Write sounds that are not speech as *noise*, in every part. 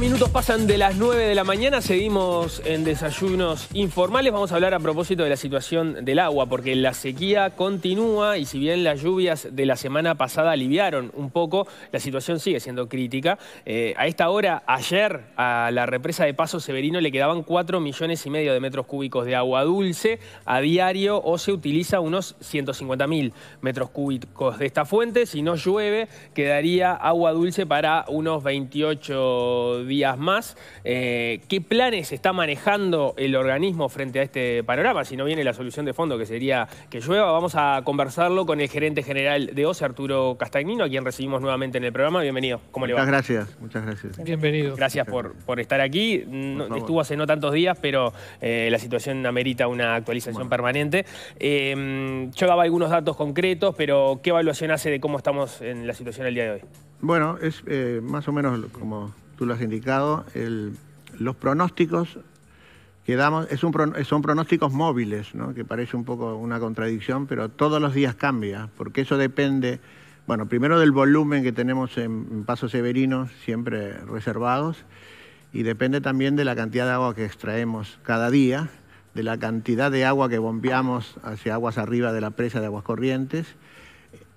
minutos pasan de las 9 de la mañana, seguimos en desayunos informales. Vamos a hablar a propósito de la situación del agua, porque la sequía continúa y si bien las lluvias de la semana pasada aliviaron un poco, la situación sigue siendo crítica. Eh, a esta hora, ayer, a la represa de Paso Severino le quedaban 4 millones y medio de metros cúbicos de agua dulce a diario o se utiliza unos 150 mil metros cúbicos de esta fuente. Si no llueve, quedaría agua dulce para unos 28 días más. Eh, ¿Qué planes está manejando el organismo frente a este panorama? Si no viene la solución de fondo, que sería que llueva, vamos a conversarlo con el gerente general de OCE, Arturo Castagnino, a quien recibimos nuevamente en el programa. Bienvenido. ¿Cómo le va? Muchas Gracias, muchas gracias. Bienvenido. Gracias por, por estar aquí. estuvo hace no tantos días, pero eh, la situación amerita una actualización permanente. Eh, yo daba algunos datos concretos, pero ¿qué evaluación hace de cómo estamos en la situación el día de hoy? Bueno, es más o menos como tú lo has indicado, los pronósticos que damos es son pronósticos móviles, que parece un poco una contradicción, pero todos los días cambia, porque eso depende, bueno, primero del volumen que tenemos en, en Paso Severino, siempre reservados, y depende también de la cantidad de agua que extraemos cada día, de la cantidad de agua que bombeamos hacia aguas arriba de la presa de aguas corrientes,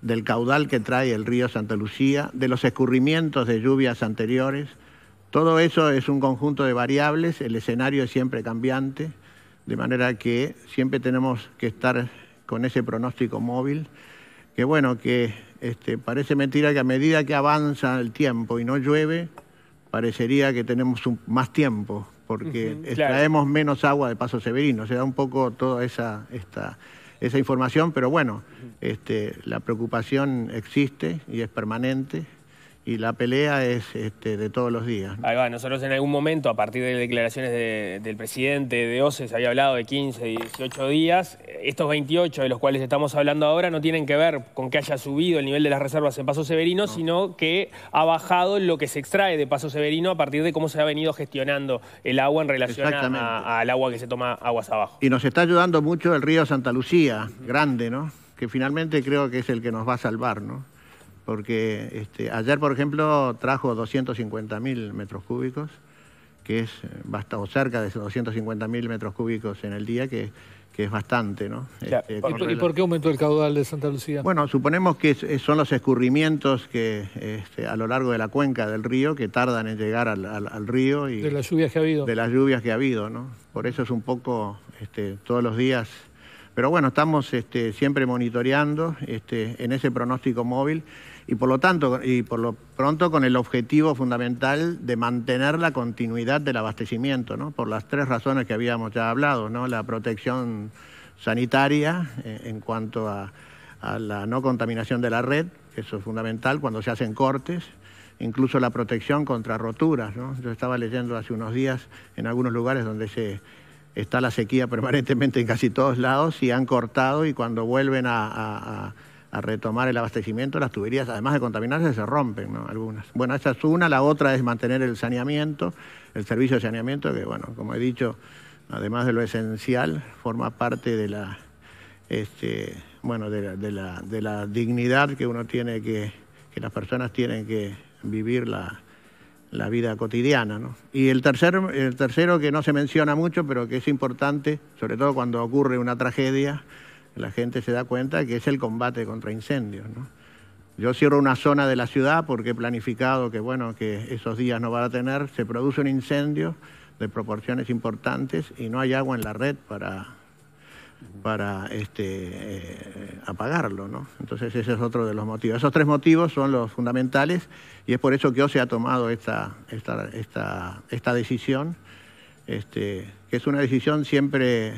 del caudal que trae el río Santa Lucía, de los escurrimientos de lluvias anteriores, todo eso es un conjunto de variables, el escenario es siempre cambiante, de manera que siempre tenemos que estar con ese pronóstico móvil, que bueno, que este, parece mentira que a medida que avanza el tiempo y no llueve, parecería que tenemos más tiempo, porque extraemos menos agua de Paso Severino, se da un poco toda esa, información, pero bueno, este, la preocupación existe y es permanente, y la pelea es este, de todos los días. Ahí va, nosotros en algún momento, a partir de declaraciones del presidente de OCE, se había hablado de 15, 18 días. Estos 28 de los cuales estamos hablando ahora no tienen que ver con que haya subido el nivel de las reservas en Paso Severino, sino que ha bajado lo que se extrae de Paso Severino a partir de cómo se ha venido gestionando el agua en relación al agua que se toma aguas abajo. Y nos está ayudando mucho el río Santa Lucía, grande, ¿no? Que finalmente creo que es el que nos va a salvar, ¿no? porque este, ayer, por ejemplo, trajo 250.000 metros cúbicos, que es eh, bastante, o cerca de 250.000 metros cúbicos en el día, que, es bastante, ¿no? Este, ¿y, por qué aumentó el caudal de Santa Lucía? Bueno, suponemos que son los escurrimientos que este, a lo largo de la cuenca del río que tardan en llegar al, río. Y, de las lluvias que ha habido. De las lluvias que ha habido, ¿no? Por eso es un poco este, todos los días pero bueno, estamos siempre monitoreando en ese pronóstico móvil y por lo tanto, y por lo pronto con el objetivo fundamental de mantener la continuidad del abastecimiento, ¿no? por las tres razones que habíamos ya hablado, ¿no? la protección sanitaria eh, en cuanto a, la no contaminación de la red, eso es fundamental cuando se hacen cortes, incluso la protección contra roturas. Yo estaba leyendo hace unos días en algunos lugares donde se está la sequía *laughs* permanentemente en casi todos lados y han cortado y cuando vuelven a, a retomar el abastecimiento, las tuberías, además de contaminarse, se rompen algunas. Bueno, esa es una, la otra es mantener el saneamiento, el servicio de saneamiento, que bueno, como he dicho, además de lo esencial, forma parte de la, este, bueno, de la, de la, de la dignidad que uno tiene que, que las personas tienen que vivir la, la vida cotidiana. ¿no? Y el, tercer, el tercero que no se menciona mucho, pero que es importante, sobre todo cuando ocurre una tragedia, la gente se da cuenta que es el combate contra incendios. Yo cierro una zona de la ciudad porque he planificado que, bueno, que esos días no van a tener, se produce un incendio de proporciones importantes y no hay agua en la red para, para este, eh, apagarlo. ¿no? Entonces ese es otro de los motivos. Esos tres motivos son los fundamentales y es por eso que se ha tomado esta, esta, decisión, este, que es una decisión siempre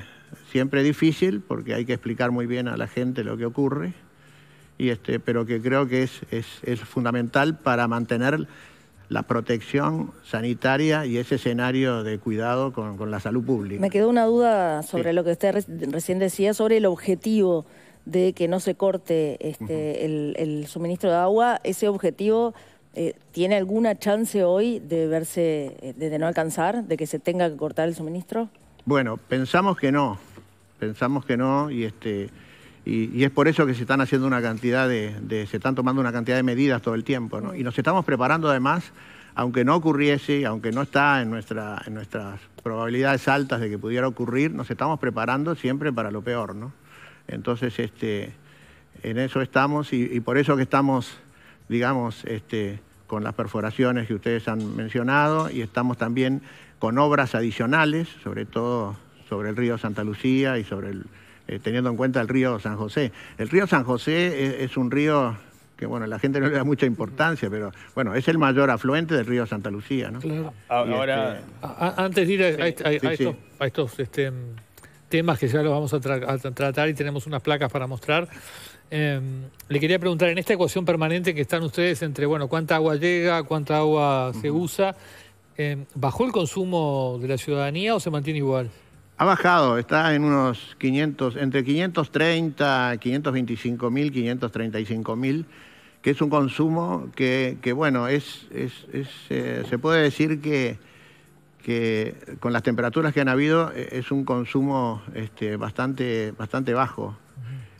siempre difícil porque hay que explicar muy bien a la gente lo que ocurre, y este, pero que creo que es, fundamental para mantener la protección sanitaria y ese escenario de cuidado con, la salud pública. Me quedó una duda sobre lo que usted recién decía, sobre el objetivo de que no se corte este, el, suministro de agua. ¿Ese objetivo eh, tiene alguna chance hoy de verse, eh, de no alcanzar, de que se tenga que cortar el suministro? Bueno, pensamos que no, pensamos que no y este... Y, es por eso que se están haciendo una cantidad de, se están tomando una cantidad de medidas todo el tiempo, ¿no? Y nos estamos preparando además, aunque no ocurriese, aunque no está en, nuestra, en nuestras probabilidades altas de que pudiera ocurrir, nos estamos preparando siempre para lo peor, ¿no? Entonces, este, en eso estamos y, por eso que estamos, digamos, este, con las perforaciones que ustedes han mencionado y estamos también con obras adicionales, sobre todo sobre el río Santa Lucía y sobre el, eh, teniendo en cuenta el río San José. El río San José eh, es, un río que bueno, la gente no le da mucha importancia, pero bueno, es el mayor afluente del río Santa Lucía, Claro. Ahora, este, antes de ir a, estos, temas que ya los vamos a, tratar y tenemos unas placas para mostrar, em, le quería preguntar, en esta ecuación permanente que están ustedes entre, bueno, cuánta agua llega, cuánta agua se usa, Em, ¿Bajó el consumo de la ciudadanía o se mantiene igual? Ha bajado, está en unos 500, entre 530, 525 mil, 535 mil, que es un consumo que, bueno, es, eh, se puede decir que, con las temperaturas que han habido eh, es un consumo este, bastante, bastante bajo.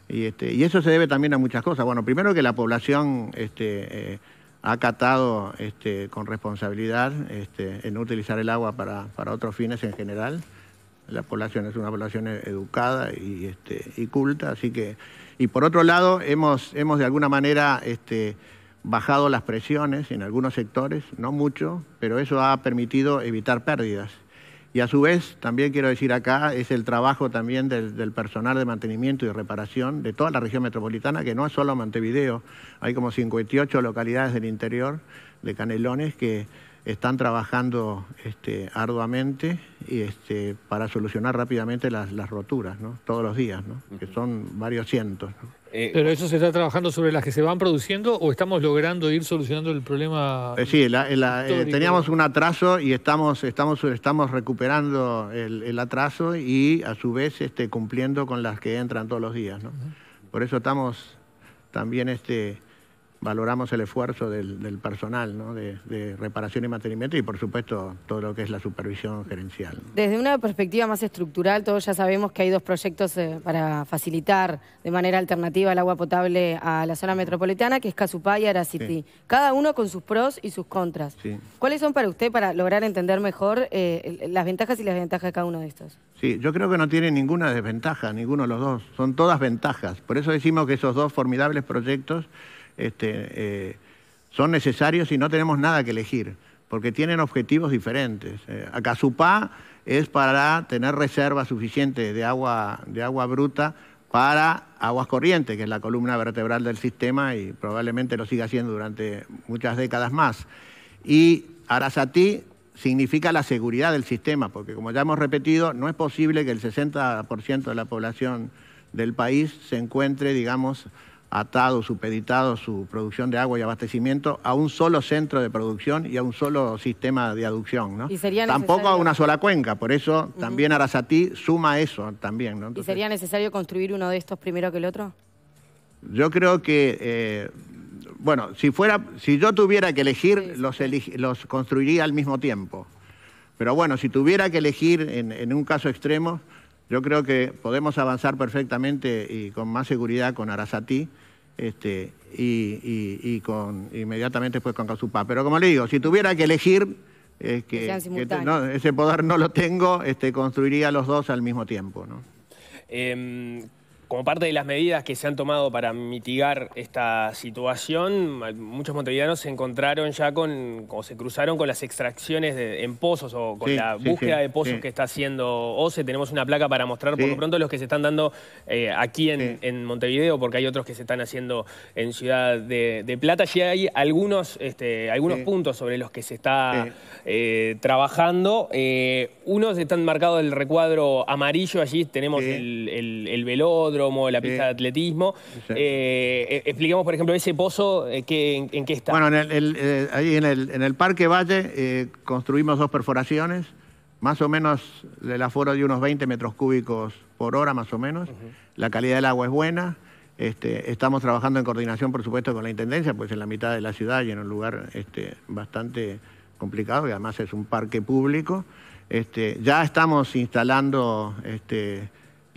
Este, y, eso se debe también a muchas cosas. Bueno, primero que la población este, eh, ha acatado este, con responsabilidad este, en utilizar el agua para, otros fines en general. La población es una población e-, educada y, este, y culta, así que... Y por otro lado, hemos, hemos de alguna manera este, bajado las presiones en algunos sectores, no mucho, pero eso ha permitido evitar pérdidas. Y a su vez, también quiero decir acá, es el trabajo también del, personal de mantenimiento y reparación de toda la región metropolitana, que no es solo Montevideo, hay como 58 localidades del interior de Canelones que están trabajando este, arduamente y, este, para solucionar rápidamente las, roturas, todos los días, que son varios cientos. Eh, ¿Pero eso se está trabajando sobre las que se van produciendo o estamos logrando ir solucionando el problema? Eh, sí, eh, teníamos un atraso y estamos, estamos, estamos recuperando el, atraso y a su vez este, cumpliendo con las que entran todos los días. ¿no? Por eso estamos también este, valoramos el esfuerzo del, personal de, reparación y mantenimiento y por supuesto todo lo que es la supervisión gerencial. Desde una perspectiva más estructural, todos ya sabemos que hay dos proyectos eh, para facilitar de manera alternativa el agua potable a la zona metropolitana, que es Casupá y Araciti. cada uno con sus pros y sus contras. ¿Cuáles son para usted, para lograr entender mejor eh, las ventajas y las desventajas de cada uno de estos? Sí, yo creo que no tiene ninguna desventaja, ninguno de los dos, son todas ventajas. Por eso decimos que esos dos formidables proyectos este, eh, son necesarios y no tenemos nada que elegir, porque tienen objetivos diferentes. Eh, es para tener reservas suficientes de agua, de agua bruta para aguas corrientes, que es la columna vertebral del sistema y probablemente lo siga siendo durante muchas décadas más. Y Arasatí significa la seguridad del sistema, porque como ya hemos repetido, no es posible que el 60% de la población del país se encuentre, digamos, atado, supeditado su producción de agua y abastecimiento a un solo centro de producción y a un solo sistema de aducción. ¿no? sería Tampoco a una sola cuenca, por eso también Arasatí suma eso también. ¿Y sería necesario construir uno de estos primero que el otro? Yo creo que, eh, bueno, si, fuera, si yo tuviera que elegir, Los, construiría al mismo tiempo. Pero bueno, si tuviera que elegir en un caso extremo, yo creo que podemos avanzar perfectamente y con más seguridad con Arasati este, y, con, inmediatamente después con Casupá. Pero como le digo, si tuviera que elegir, es que, ese poder no lo tengo, este, construiría los dos al mismo tiempo. ¿no? Em, como parte de las medidas que se han tomado para mitigar esta situación, muchos montevideanos se encontraron ya con, o se cruzaron con las extracciones en pozos o con la búsqueda de pozos que está haciendo OCE. Tenemos una placa para mostrar por lo pronto los que se están dando eh, aquí en, Montevideo, porque hay otros que se están haciendo en Ciudad de, Plata. Allí hay algunos, este, algunos puntos sobre los que se está eh, trabajando. Eh, unos están marcados el recuadro amarillo, allí tenemos el, el, el como la pista de atletismo. Eh, e-, expliquemos, por ejemplo, ese pozo, eh, que, en, qué está? Bueno, en el, eh, ahí en el, Parque Valle construimos dos perforaciones, más o menos del aforo de unos 20 metros cúbicos por hora, más o menos. La calidad del agua es buena. Este, estamos trabajando en coordinación, por supuesto, con la Intendencia, pues en la mitad de la ciudad y en un lugar este, bastante complicado, que además es un parque público. Este, ya estamos instalando este,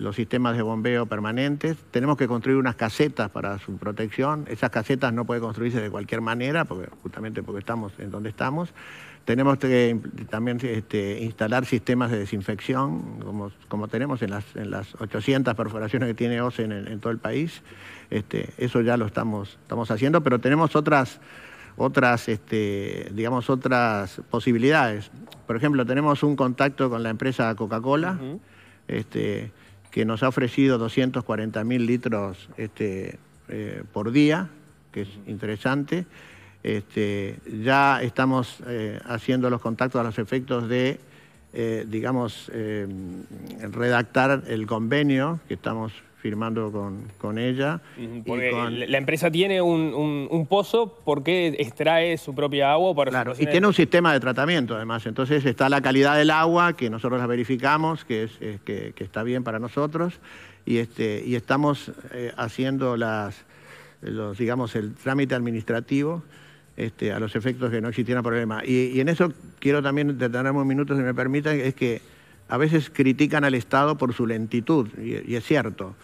los sistemas de bombeo permanentes, tenemos que construir unas casetas para su protección, esas casetas no pueden construirse de cualquier manera, porque, justamente porque estamos en donde estamos. Tenemos que también este, instalar sistemas de desinfección, como, como tenemos en las, en las 800 perforaciones que tiene OCE en, todo el país. Este, eso ya lo estamos, estamos haciendo, pero tenemos otras otras, este, digamos, otras posibilidades. Por ejemplo, tenemos un contacto con la empresa Coca-Cola que nos ha ofrecido 240.000 litros este, eh, por día, que es interesante. Este, ya estamos eh, haciendo los contactos a los efectos de, eh, digamos, redactar el convenio que estamos firmando con, con ella. La empresa tiene un, un, pozo porque extrae su propia agua para Claro, y tiene un sistema de tratamiento además. Entonces está la calidad del agua, que nosotros la verificamos, que, es, que, está bien para nosotros, y, este, y estamos eh, haciendo las, los, digamos, el trámite administrativo. Este, a los efectos que no existiera problema. Y, en eso quiero también detenerme un minuto, si me permiten, es que a veces critican al Estado por su lentitud, y es cierto.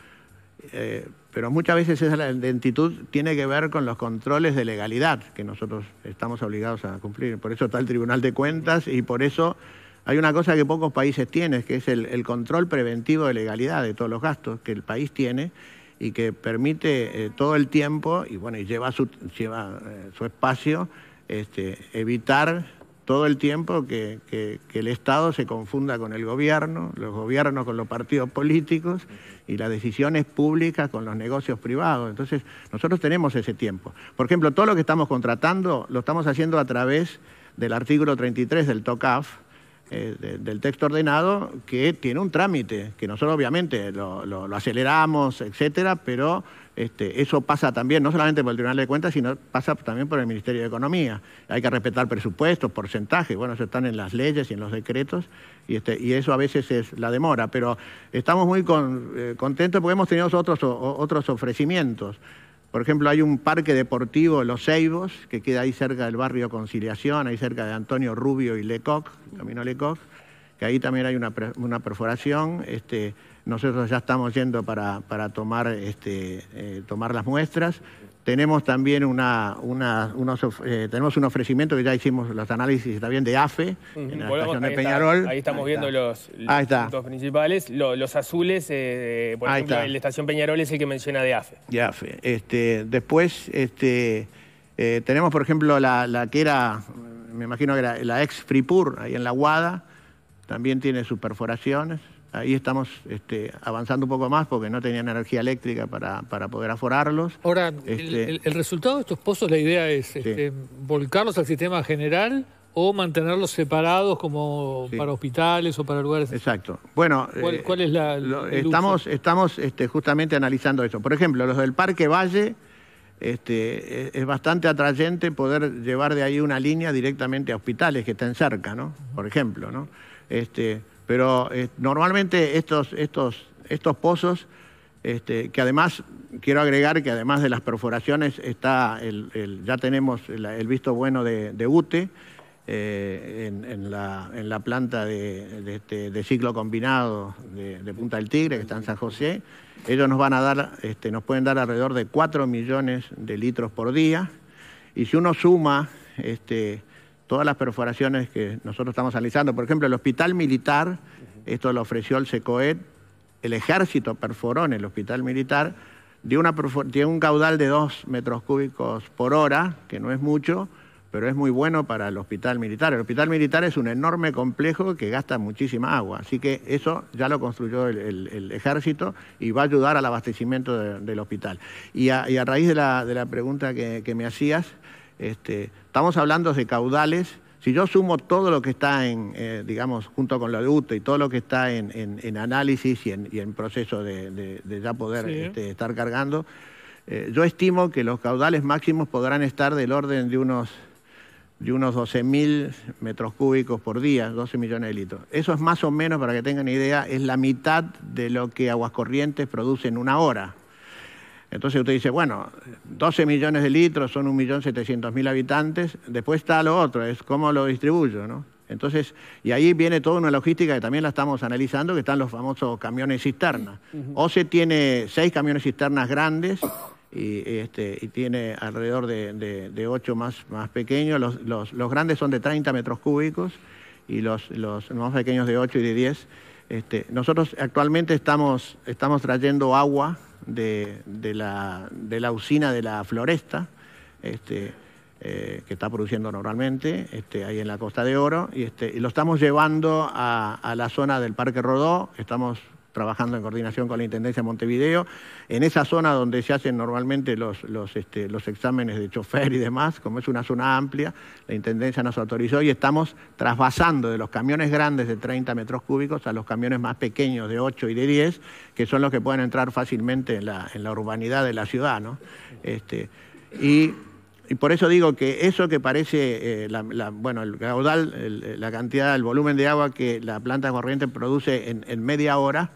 Eh, pero muchas veces esa lentitud tiene que ver con los controles de legalidad que nosotros estamos obligados a cumplir. Por eso está el Tribunal de Cuentas y por eso hay una cosa que pocos países tienen, que es el, control preventivo de legalidad de todos los gastos que el país tiene y que permite eh, todo el tiempo, y bueno, y lleva su, lleva, eh, su espacio, este, evitar todo el tiempo que, el Estado se confunda con el gobierno, los gobiernos con los partidos políticos y las decisiones públicas con los negocios privados. Entonces, nosotros tenemos ese tiempo. Por ejemplo, todo lo que estamos contratando lo estamos haciendo a través del artículo 33 del TOCAF, eh, del texto ordenado, que tiene un trámite, que nosotros obviamente lo, lo aceleramos, etcétera, pero este, eso pasa también, no solamente por el Tribunal de Cuentas, sino pasa también por el Ministerio de Economía. Hay que respetar presupuestos, porcentajes, bueno, eso están en las leyes y en los decretos, y, este, eso a veces es la demora, pero estamos muy eh, contentos porque hemos tenido otros, otros ofrecimientos. Por ejemplo, hay un parque deportivo, Los Ceibos, que queda ahí cerca del barrio Conciliación, ahí cerca de Antonio Rubio y Lecoq, Camino Lecoq, que ahí también hay una, perforación. Este, nosotros ya estamos yendo para, para tomar, este, eh, tomar las muestras. Tenemos también una, una unos, eh, tenemos un ofrecimiento que ya hicimos los análisis también de AFE en la estación de Peñarol. ahí estamos viendo los, puntos principales. Los, azules, eh, por ejemplo, la estación Peñarol es el que menciona de AFE. De AFE. Este, después este, eh, tenemos, por ejemplo, la, la, que era, me imagino que era la ex Fripur, ahí en la Guada, también tiene sus perforaciones ahí estamos este, avanzando un poco más porque no tenían energía eléctrica para, para poder aforarlos. Ahora, el, este, resultado de estos pozos, la idea es este, volcarlos al sistema general o mantenerlos separados como para hospitales o para lugares. Exacto. Bueno, ¿cuál, eh, es la... estamos estamos este, justamente analizando eso. Por ejemplo, los del Parque Valle... Este, e, es, bastante atrayente poder llevar de ahí una línea directamente a hospitales que estén cerca, ¿no? Por ejemplo, ¿no? Este, pero eh, normalmente estos, estos, estos pozos, este, que además, quiero agregar que además de las perforaciones, está ya tenemos el, visto bueno de, UTE eh, en, la, planta de, este, ciclo combinado de, Punta del Tigre, que está en San José. Ellos nos van a dar, este, nos pueden dar alrededor de 4 millones de litros por día. Y si uno suma este, todas las perforaciones que nosotros estamos analizando. Por ejemplo, el hospital militar, esto lo ofreció el SECOED, el ejército perforó en el hospital militar, dio tiene un caudal de 2 metros cúbicos por hora, que no es mucho, pero es muy bueno para el hospital militar. El hospital militar es un enorme complejo que gasta muchísima agua, así que eso ya lo construyó el, ejército y va a ayudar al abastecimiento del hospital. Y a, raíz de la, pregunta que me hacías, este, estamos hablando de caudales. Si yo sumo todo lo que está en, eh, digamos, junto con lo de UTE y todo lo que está en, análisis y en, proceso de, ya poder este, estar cargando, eh, yo estimo que los caudales máximos podrán estar del orden de unos, de unos 12.000 metros cúbicos por día, 12 millones de litros. Eso es más o menos, para que tengan idea, es la mitad de lo que Aguas Corrientes produce en una hora. Entonces usted dice, bueno, 12 millones de litros son 1.700.000 habitantes, después está lo otro, es cómo lo distribuyo, ¿no? Entonces, y ahí viene toda una logística que también la estamos analizando, que están los famosos camiones cisternas. o se tiene seis camiones cisternas grandes y, este, tiene alrededor de, ocho más, más pequeños. Los, grandes son de 30 metros cúbicos y los, los más pequeños de 8 y de 10. Este, nosotros actualmente estamos, estamos trayendo agua de, la, usina de la floresta, este, eh, que está produciendo normalmente, este, ahí en la Costa de Oro, y, lo estamos llevando a, a, la zona del Parque Rodó, estamos trabajando en coordinación con la Intendencia de Montevideo, en esa zona donde se hacen normalmente los, este, los, exámenes de chofer y demás, como es una zona amplia, la Intendencia nos autorizó y estamos trasvasando de los camiones grandes de 30 metros cúbicos a los camiones más pequeños de 8 y de 10, que son los que pueden entrar fácilmente en la, urbanidad de la ciudad. ¿no? Este, y y por eso digo que eso que parece, eh, bueno, el caudal, eh, la cantidad, el volumen de agua que la planta corriente produce en, media hora,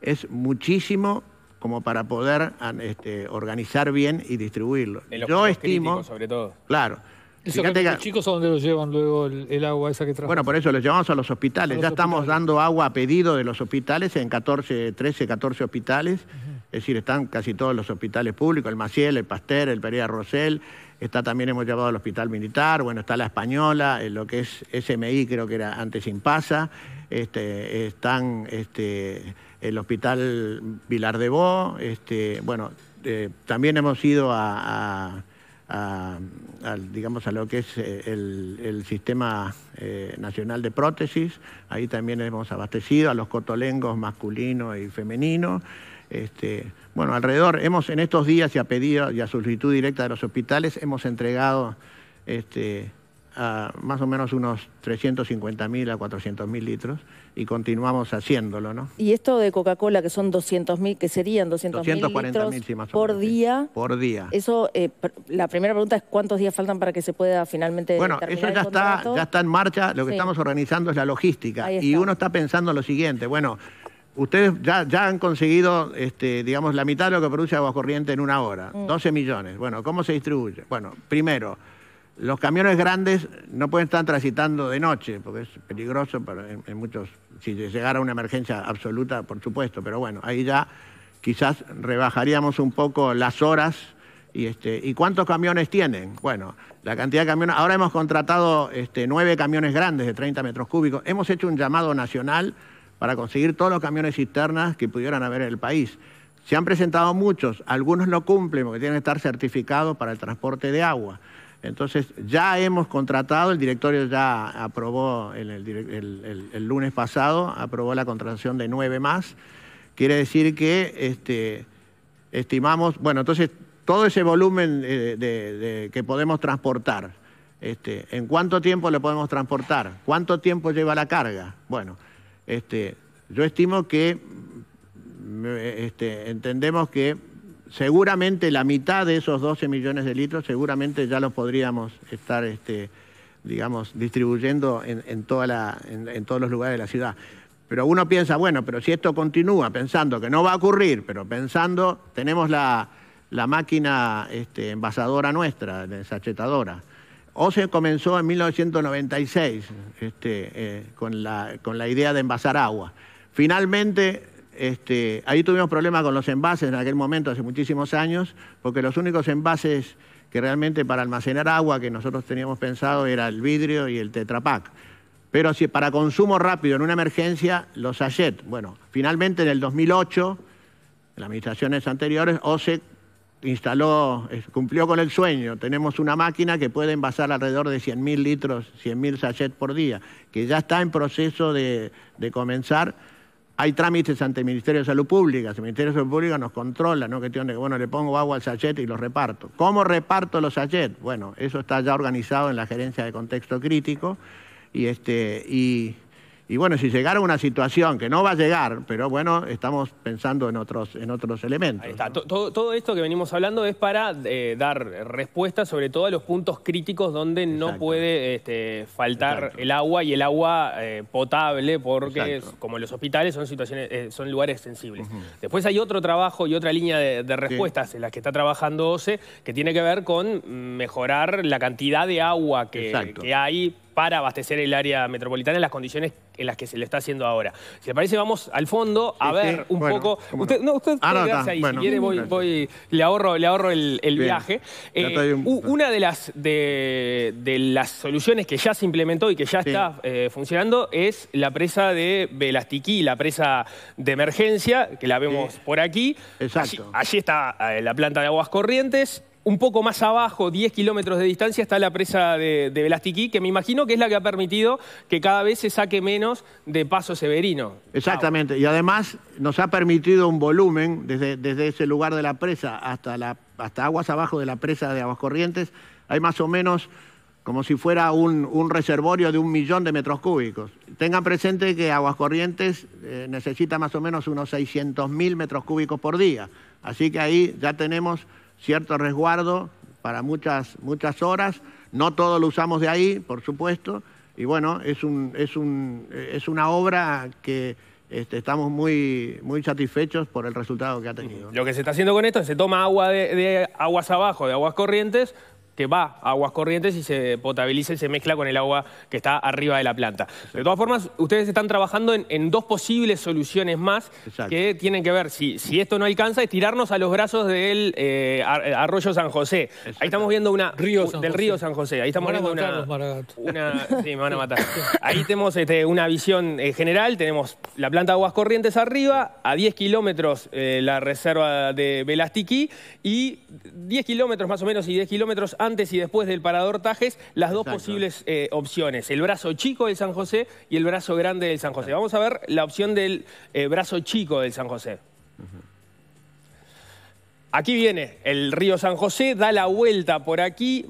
es muchísimo como para poder este, organizar bien y distribuirlo. Yo estimo, sobre todo. Claro. Eso que los chicos a dónde lo llevan luego el, agua esa que trajo? Bueno, por eso los llevamos a los hospitales. ya estamos dando agua a pedido de los hospitales en 14, 13, 14 hospitales. Es decir, están casi todos los hospitales públicos, el Maciel, el Pasteur, el Pereira Rosell, está también hemos llevado al hospital militar, bueno, está la española, eh, lo que es SMI creo que era antes Impasa, este, están este, el hospital Vilar de Bo, este, bueno, eh, también hemos ido a, digamos, a lo que es eh, el, sistema nacional de prótesis, ahí también hemos abastecido a los cotolengos masculino y femenino. Este, bueno, alrededor, hemos en estos días y a pedido y a solicitud directa de los hospitales, hemos entregado este, más o menos unos 350.000 a 400.000 litros y continuamos haciéndolo, ¿no? Y esto de Coca-Cola, que son 200.000, que serían 200.000 litros por día. Por día. Eso, eh, la primera pregunta es cuántos días faltan para que se pueda finalmente Bueno, eso ya está, en marcha, lo que estamos organizando es la logística y uno está pensando lo siguiente, bueno ustedes ya, han conseguido, este, digamos, la mitad de lo que produce agua corriente en una hora, 12 mm. millones. Bueno, ¿cómo se distribuye? Bueno, primero, los camiones grandes no pueden estar transitando de noche, porque es peligroso para, muchos, si llegara una emergencia absoluta, por supuesto, pero bueno, ahí ya quizás rebajaríamos un poco las horas. Y, este, ¿Y cuántos camiones tienen? Bueno, la cantidad de camiones. Ahora hemos contratado este, nueve camiones grandes de 30 metros cúbicos. Hemos hecho un llamado nacional para conseguir todos los camiones cisternas que pudieran haber en el país. Se han presentado muchos, algunos no cumplen porque tienen que estar certificados para el transporte de agua. Entonces ya hemos contratado, el directorio ya aprobó el, lunes pasado, aprobó la contratación de nueve más. Quiere decir que este, estimamos, bueno, entonces todo ese volumen eh, que podemos transportar, este, ¿en cuánto tiempo lo podemos transportar? ¿Cuánto tiempo lleva la carga? Bueno, este, yo estimo que mm, este, entendemos que seguramente la mitad de esos 12 millones de litros seguramente ya los podríamos estar, este, digamos, distribuyendo en, todos los lugares de la ciudad. Pero uno piensa, bueno, pero si esto continúa pensando que no va a ocurrir, pero pensando, tenemos la, máquina envasadora nuestra, la OCE comenzó en 1996 este, eh, con, la, idea de envasar agua. Finalmente, este, ahí tuvimos problemas con los envases en aquel momento, hace muchísimos años, porque los únicos envases que realmente para almacenar agua que nosotros teníamos pensado era el vidrio y el tetrapac. Pero para consumo rápido en una emergencia, los sachets. Bueno, finalmente en el 2008, en las administraciones anteriores, OCE instaló, cumplió con el sueño. Tenemos una máquina que puede envasar alrededor de 100.000 litros, 100.000 sachets por día, que ya está en proceso de, comenzar. Hay trámites ante el Ministerio de Salud Pública. El Ministerio de Salud Pública nos controla, no que de que, bueno, le pongo agua al sachet y lo reparto. ¿Cómo reparto los sachets? Bueno, eso está ya organizado en la gerencia de contexto crítico y, este, y y bueno, si llegara una situación que no va a llegar, pero bueno, estamos pensando en otros, en otros elementos. Todo, esto que venimos hablando es para eh, dar respuesta sobre todo a los puntos críticos donde no puede este, faltar el agua y el agua eh, potable, porque como los hospitales son situaciones, eh, son lugares sensibles. Después hay otro trabajo y otra línea de, respuestas en las que está trabajando OCE, que tiene que ver con mejorar la cantidad de agua que hay para abastecer el área metropolitana en las condiciones en las que se le está haciendo ahora. Si le parece, vamos al fondo a ver un poco. Usted, no, usted ah, si quiere, le ahorro, le ahorro el, viaje. Eh, una de las, de, las soluciones que ya se implementó y que ya está eh, funcionando es la presa de Velastiquí, la presa de emergencia, que la vemos por aquí. Exacto. allí está eh, la planta de aguas corrientes un poco más abajo, 10 kilómetros de distancia, está la presa de, de que me imagino que es la que ha permitido que cada vez se saque menos de Paso Severino. Exactamente, y además nos ha permitido un volumen desde, desde ese lugar de la presa hasta, la, hasta aguas abajo de la presa de Aguas Corrientes, hay más o menos como si fuera un, reservorio de un millón de metros cúbicos. Tengan presente que Aguas Corrientes eh, necesita más o menos unos 600.000 metros cúbicos por día, así que ahí ya tenemos cierto resguardo para muchas, muchas horas. No todo lo usamos de ahí, por supuesto. Y bueno, es, un, es, un, es una obra que este, estamos muy, muy satisfechos por el resultado que ha tenido. Lo que se está haciendo con esto es que se toma agua de aguas abajo, de aguas corrientes, que va a aguas corrientes y se potabiliza y se mezcla con el agua que está arriba de la planta. De todas formas, ustedes están trabajando en, dos posibles soluciones más que tienen que ver, si, si esto no alcanza, es tirarnos a los brazos del eh, eh, arroyo San José. Ahí estamos viendo una... del río San José. Ahí estamos viendo una... una sí, me van a *laughs* matar. Ahí tenemos este, una visión eh, general, tenemos la planta de aguas corrientes arriba, a 10 kilómetros la reserva de Velastiquí y 10 kilómetros más o menos y 10 kilómetros antes y después del parador Tajes, las dos posibles eh, opciones. El brazo chico del San José y el brazo grande del San José. Vamos a ver la opción del eh, brazo chico del San José. Aquí viene el río San José, da la vuelta por aquí,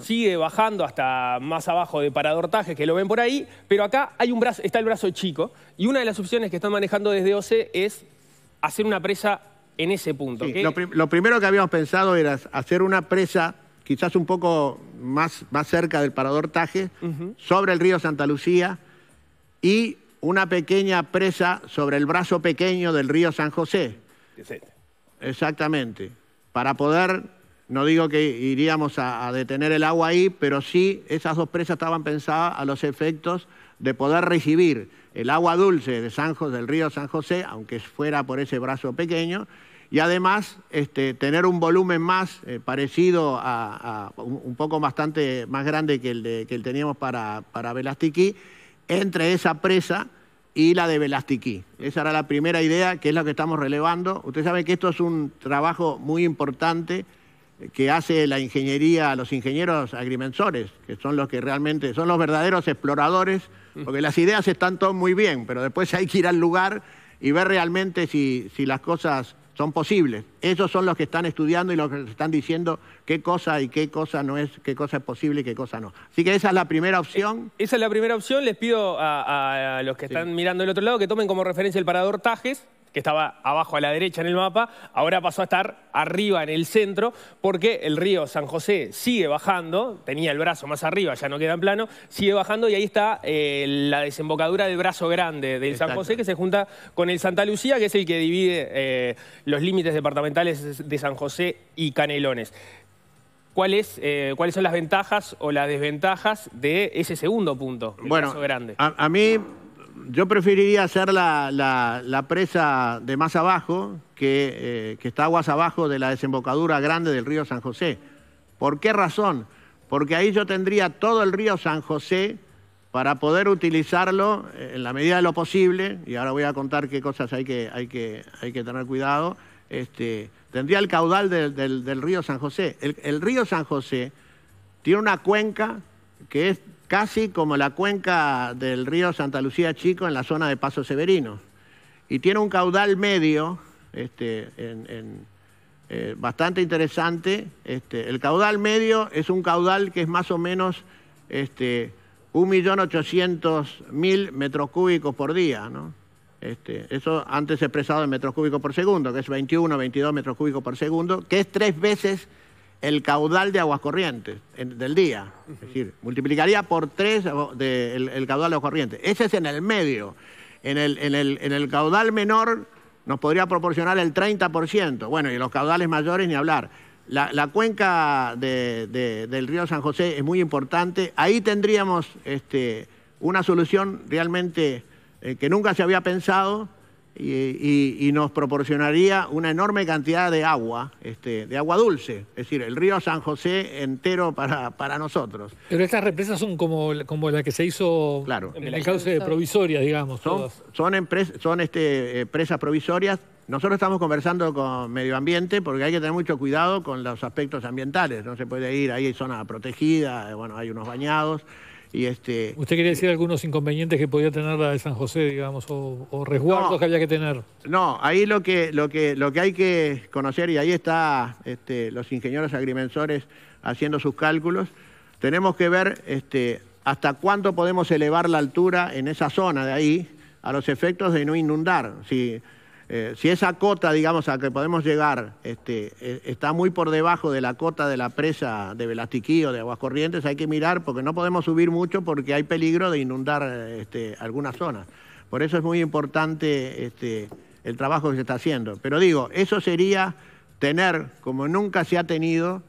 sigue bajando hasta más abajo de Parador Tajes, que lo ven por ahí, pero acá hay un brazo, está el brazo chico, y una de las opciones que están manejando desde OCE es hacer una presa en ese punto. lo primero que habíamos pensado era hacer una presa quizás un poco más, cerca del Parador Taje, sobre el río Santa Lucía y una pequeña presa sobre el brazo pequeño del río San José. Este. Exactamente. Para poder, no digo que iríamos a, detener el agua ahí, pero sí esas dos presas estaban pensadas a los efectos de poder recibir el agua dulce de San, del río San José, aunque fuera por ese brazo pequeño, y además este, tener un volumen más eh, parecido a, un, poco bastante más grande que el, que teníamos para, para Velastiquí, entre esa presa y la de Velastiquí. Esa era la primera idea, que es la que estamos relevando. Usted sabe que esto es un trabajo muy importante que hace la ingeniería, los ingenieros agrimensores, que son los que realmente son los verdaderos exploradores, porque las ideas están todas muy bien, pero después hay que ir al lugar y ver realmente si, si las cosas son posibles. Esos son los que están estudiando y los que están diciendo qué cosa y qué cosa no es, qué cosa es posible y qué cosa no. Así que esa es la primera opción. Eh, esa es la primera opción. Les pido a, los que están mirando del otro lado que tomen como referencia el parador Tajes, que estaba abajo a la derecha en el mapa, ahora pasó a estar arriba en el centro, porque el río San José sigue bajando, tenía el brazo más arriba, ya no queda en plano, sigue bajando y ahí está eh, la desembocadura del brazo grande del San José, que se junta con el Santa Lucía, que es el que divide eh, los límites departamentales de San José y Canelones. Eh, ¿Cuáles son las ventajas o las desventajas de ese segundo punto, el bueno, brazo grande? a mí yo preferiría hacer la, presa de más abajo, eh, que, está aguas abajo de la desembocadura grande del río San José. ¿Por qué razón? Porque ahí yo tendría todo el río San José para poder utilizarlo eh, en la medida de lo posible, y ahora voy a contar qué cosas hay que, hay que, hay que tener cuidado, este, tendría el caudal del, río San José. el, río San José tiene una cuenca que es casi como la cuenca del río Santa Lucía Chico en la zona de Paso Severino. Y tiene un caudal medio este, eh, bastante interesante. Este, el caudal medio es un caudal que es más o menos este, 1.800.000 metros cúbicos por día. ¿no? Este, eso antes expresado en metros cúbicos por segundo, que es 21 22 metros cúbicos por segundo, que es tres veces el caudal de aguas corrientes del día. Es decir, multiplicaría por tres el, caudal de aguas corrientes, Ese es en el medio. En el, en el, caudal menor nos podría proporcionar el 30%. Bueno, y los caudales mayores ni hablar. La, cuenca del río San José es muy importante. Ahí tendríamos este, una solución realmente eh, que nunca se había pensado y, nos proporcionaría una enorme cantidad de agua, este, de agua dulce, es decir, el río San José entero para, nosotros. Pero estas represas son como, como la que se hizo claro. en el cauce de provisoria, digamos. Son, son, este, eh, presas provisorias. Nosotros estamos conversando con medio ambiente porque hay que tener mucho cuidado con los aspectos ambientales. No se puede ir, ahí hay zona protegida, eh, bueno, hay unos bañados. Este, ¿Usted quería decir algunos inconvenientes que podía tener la de San José, digamos, o, resguardos que había que tener? No, ahí lo que, lo, que, lo que hay que conocer, y ahí está este, los ingenieros agrimensores haciendo sus cálculos, tenemos que ver este, hasta cuánto podemos elevar la altura en esa zona de ahí a los efectos de no inundar. Si eh, si esa cota, digamos, a que podemos llegar este, eh, está muy por debajo de la cota de la presa de Velastiquí o de Corrientes, hay que mirar porque no podemos subir mucho porque hay peligro de inundar este, algunas zonas. Por eso es muy importante este, el trabajo que se está haciendo. Pero digo, eso sería tener, como nunca se ha tenido,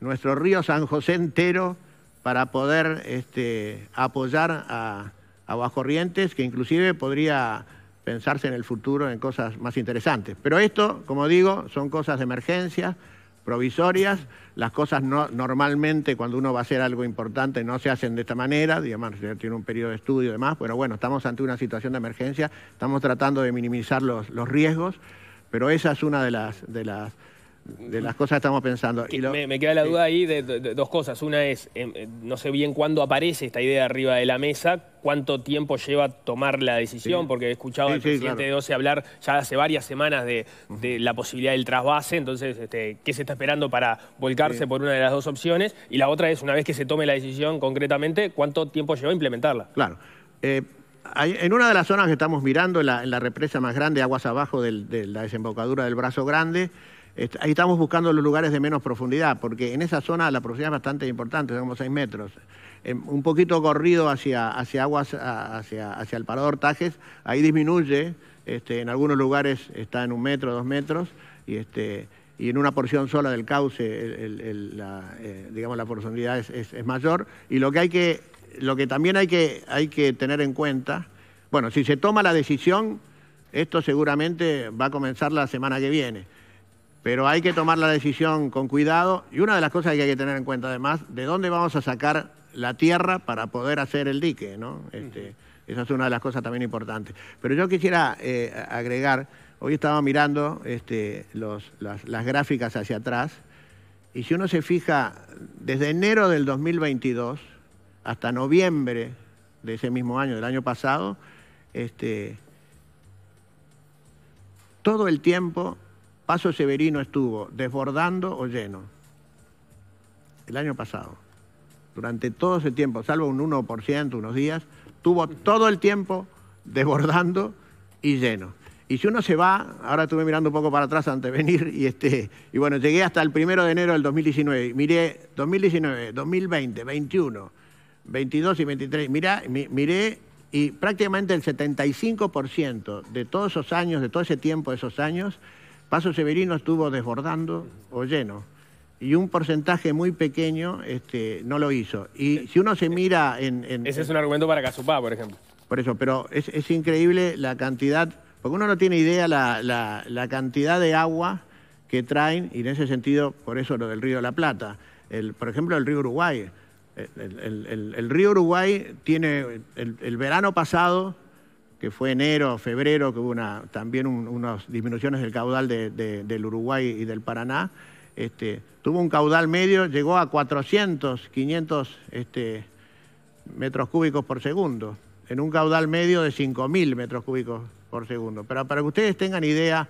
nuestro río San José entero para poder este, apoyar a, Aguas Corrientes, que inclusive podría pensarse en el futuro en cosas más interesantes. Pero esto, como digo, son cosas de emergencia, provisorias, las cosas normalmente cuando uno va a hacer algo importante no se hacen de esta manera, digamos, tiene un periodo de estudio y demás, pero bueno, estamos ante una situación de emergencia, estamos tratando de minimizar los, los riesgos, pero esa es una de las... De las de las cosas que estamos pensando. me, queda la eh, duda ahí de, dos cosas. Una es, em, eh, no sé bien cuándo aparece esta idea arriba de la mesa, cuánto tiempo lleva tomar la decisión, porque he escuchado al presidente de 12 hablar ya hace varias semanas de, la posibilidad del trasvase, entonces, este, ¿qué se está esperando para volcarse por una de las dos opciones? Y la otra es, una vez que se tome la decisión concretamente, ¿cuánto tiempo lleva implementarla? Claro. Eh, en una de las zonas que estamos mirando, en la, represa más grande, aguas abajo de la desembocadura del Brazo Grande, Ahí estamos buscando los lugares de menos profundidad, porque en esa zona la profundidad es bastante importante, son como 6 metros. Un poquito corrido hacia, hacia aguas, hacia, hacia el parador Tajes, ahí disminuye, este, en algunos lugares está en un metro, dos metros, y, este, y en una porción sola del cauce, la, eh, digamos, la profundidad es, mayor. Y lo que, hay que, lo que también hay hay que tener en cuenta, bueno, si se toma la decisión, esto seguramente va a comenzar la semana que viene pero hay que tomar la decisión con cuidado y una de las cosas que hay que tener en cuenta además, de dónde vamos a sacar la tierra para poder hacer el dique, ¿no? Este, esa es una de las cosas también importantes. Pero yo quisiera eh, agregar, hoy estaba mirando este, las, gráficas hacia atrás y si uno se fija, desde enero del 2022 hasta noviembre de ese mismo año, del año pasado, este, todo el tiempo Paso Severino estuvo desbordando o lleno el año pasado. Durante todo ese tiempo, salvo un 1%, unos días, tuvo todo el tiempo desbordando y lleno. Y si uno se va, ahora estuve mirando un poco para atrás antes de venir, y, este, y bueno, llegué hasta el primero de enero del 2019, miré 2019, 2020, 21, 22 y 23, mirá, miré y prácticamente el 75% de todos esos años, de todo ese tiempo de esos años, Paso Severino estuvo desbordando o lleno y un porcentaje muy pequeño este, no lo hizo. Y si uno se mira en... Ese es un argumento para Casupá, por ejemplo. Por eso, pero es, increíble la cantidad, porque uno no tiene idea la, cantidad de agua que traen, y en ese sentido, por eso lo del río de la Plata. El, por ejemplo, el río Uruguay. El, el río Uruguay tiene el verano pasado que fue enero, febrero, que hubo una, también unas disminuciones del caudal del Uruguay y del Paraná, este, tuvo un caudal medio, llegó a 400, 500 este, metros cúbicos por segundo, en un caudal medio de 5.000 metros cúbicos por segundo. Pero para que ustedes tengan idea,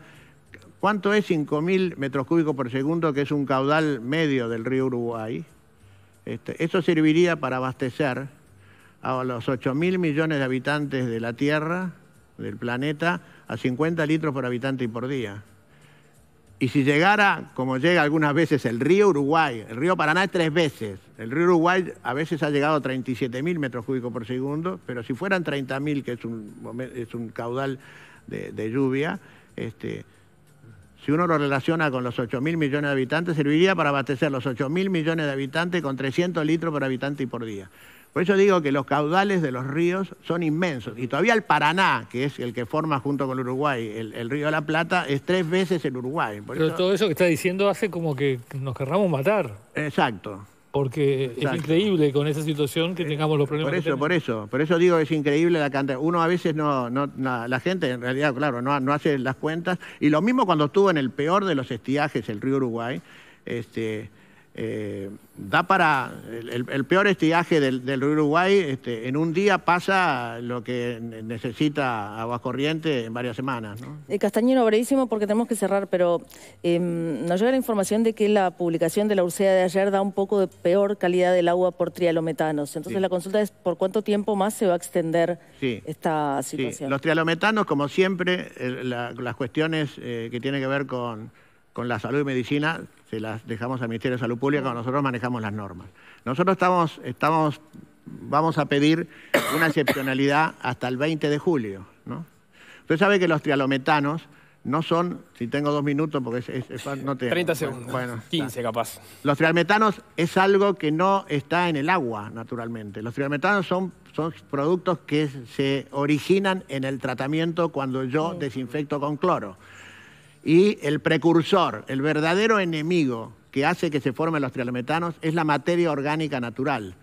¿cuánto es 5.000 metros cúbicos por segundo, que es un caudal medio del río Uruguay? Este, eso serviría para abastecer a los 8 mil millones de habitantes de la Tierra, del planeta, a 50 litros por habitante y por día. Y si llegara, como llega algunas veces, el río Uruguay, el río Paraná es tres veces, el río Uruguay a veces ha llegado a 37.000 metros cúbicos por segundo, pero si fueran 30.000, que es un, caudal de, lluvia, este, si uno lo relaciona con los 8.000 millones de habitantes, serviría para abastecer los 8.000 millones de habitantes con 300 litros por habitante y por día. Por eso digo que los caudales de los ríos son inmensos. Y todavía el Paraná, que es el que forma junto con Uruguay el, río de la Plata, es tres veces el Uruguay. Pero todo eso que está diciendo hace como que nos querramos matar. Exacto. Porque es increíble con esa situación que eh, tengamos los problemas. Por eso, por eso, por eso digo es increíble la cantidad. Uno a veces no, no, la gente en realidad, claro, no, no hace las cuentas. Y lo mismo cuando estuvo en el peor de los estiajes, el río Uruguay, este, eh, da para el, peor estiaje del, río Uruguay, este, en un día pasa lo que necesita corriente en varias semanas. ¿no? Eh, brevísimo porque tenemos que cerrar, pero em, nos llega la información de que la publicación de la URCEA de ayer da un poco de peor calidad del agua por trialometanos. Entonces la consulta es por cuánto tiempo más se va a extender esta situación. Los trialometanos, como siempre, las cuestiones eh, que tienen que ver con con la salud y medicina se las dejamos al Ministerio de Salud Pública, nosotros manejamos las normas. Nosotros estamos, estamos, vamos a pedir una excepcionalidad hasta el 20 de julio. Usted sabe que los trialometanos no son, si tengo dos minutos, porque es, no 30 pues, segundos, bueno, 15 capaz. Los trialometanos es algo que no está en el agua, naturalmente. Los trialometanos son productos que se originan en el tratamiento cuando yo desinfecto con cloro. Y el precursor, el verdadero enemigo que hace que se formen los trialometanos es la materia orgánica natural.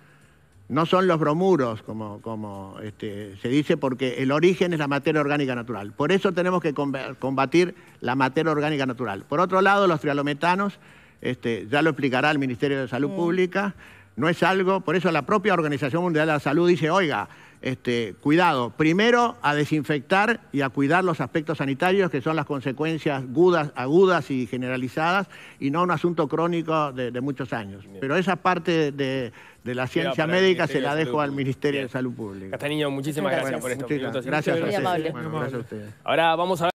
No son los bromuros, como, este, se dice, porque el origen es la materia orgánica natural. Por eso tenemos que combatir la materia orgánica natural. Por otro lado, los trialometanos, este, ya lo explicará el Ministerio de Salud Pública, no es algo, por eso la propia Organización Mundial de la Salud dice, oiga, este, cuidado, primero a desinfectar y a cuidar los aspectos sanitarios, que son las consecuencias agudas, y generalizadas, y no un asunto crónico de, muchos años. Pero esa parte de, la ciencia médica se la dejo al Ministerio de Salud Pública. muchísimas gracias, por esto. gracias, Ahora vamos a